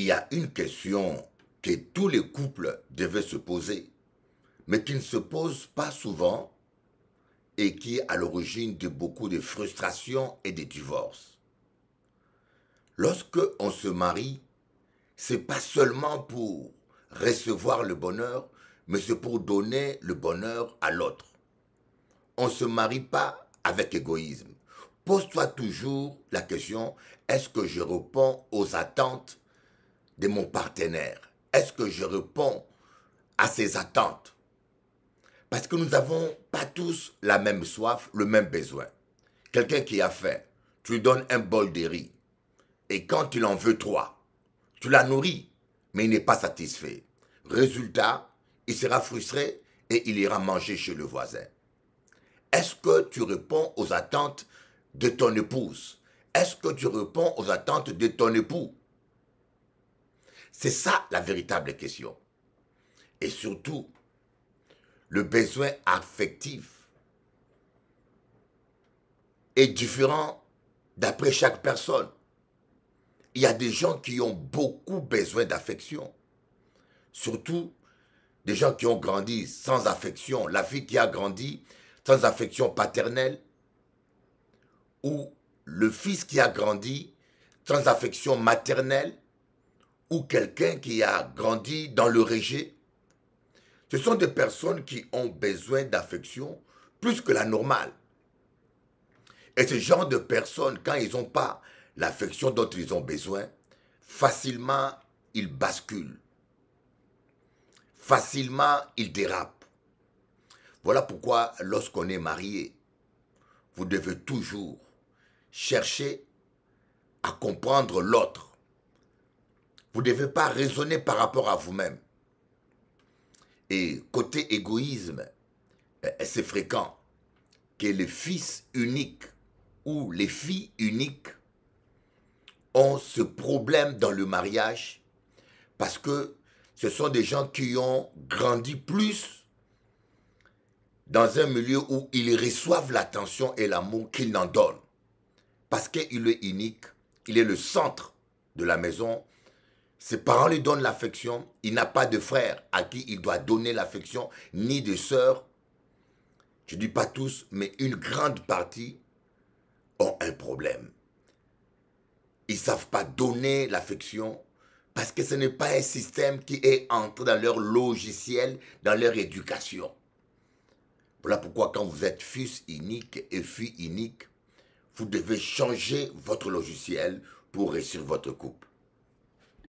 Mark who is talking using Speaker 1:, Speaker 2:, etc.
Speaker 1: il y a une question que tous les couples devaient se poser, mais qui ne se pose pas souvent et qui est à l'origine de beaucoup de frustrations et de divorces. Lorsque on se marie, c'est pas seulement pour recevoir le bonheur, mais c'est pour donner le bonheur à l'autre. On ne se marie pas avec égoïsme. Pose-toi toujours la question, est-ce que je réponds aux attentes de mon partenaire Est-ce que je réponds à ses attentes Parce que nous n'avons pas tous la même soif, le même besoin. Quelqu'un qui a faim, tu lui donnes un bol de riz. Et quand il en veut trois, tu la nourris, mais il n'est pas satisfait. Résultat, il sera frustré et il ira manger chez le voisin. Est-ce que tu réponds aux attentes de ton épouse Est-ce que tu réponds aux attentes de ton époux c'est ça la véritable question. Et surtout, le besoin affectif est différent d'après chaque personne. Il y a des gens qui ont beaucoup besoin d'affection. Surtout des gens qui ont grandi sans affection. La fille qui a grandi sans affection paternelle ou le fils qui a grandi sans affection maternelle ou quelqu'un qui a grandi dans le rejet, ce sont des personnes qui ont besoin d'affection plus que la normale. Et ce genre de personnes, quand ils n'ont pas l'affection dont ils ont besoin, facilement ils basculent. Facilement ils dérapent. Voilà pourquoi lorsqu'on est marié, vous devez toujours chercher à comprendre l'autre vous ne devez pas raisonner par rapport à vous-même. Et côté égoïsme, eh, eh, c'est fréquent que les fils uniques ou les filles uniques ont ce problème dans le mariage parce que ce sont des gens qui ont grandi plus dans un milieu où ils reçoivent l'attention et l'amour qu'ils n'en donnent. Parce qu'il est unique, il est le centre de la maison, ses parents lui donnent l'affection. Il n'a pas de frère à qui il doit donner l'affection, ni de sœur. Je ne dis pas tous, mais une grande partie ont un problème. Ils ne savent pas donner l'affection parce que ce n'est pas un système qui est entré dans leur logiciel, dans leur éducation. Voilà pourquoi quand vous êtes fils unique et fille unique, vous devez changer votre logiciel pour réussir votre couple.